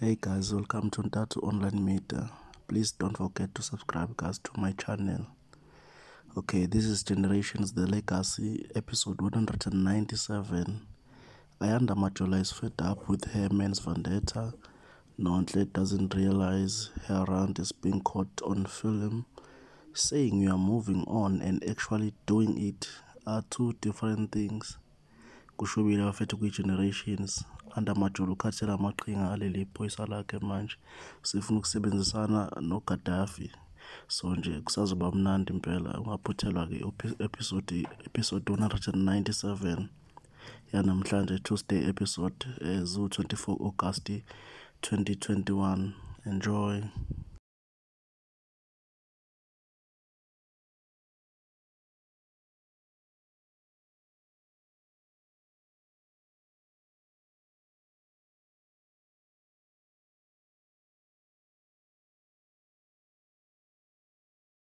hey guys welcome to Ntatu online meter please don't forget to subscribe guys to my channel okay this is generations the legacy episode 197 ayanda majola is fed up with her man's vendetta Nontle doesn't realize her rant is being caught on film saying you are moving on and actually doing it are two different things kushubile bafethu kwi-generations uNdamajulu ukhathele amaqhinga aleli phoyisa lakhe manje. Sifuna ukusebenzisana noGaddafi. So nje kusazoba mnandi impela ungaphuthelwa-ke episode episode 197 yanamhlanje Tuesday episode eh, zu-24 August 2021. Enjoy.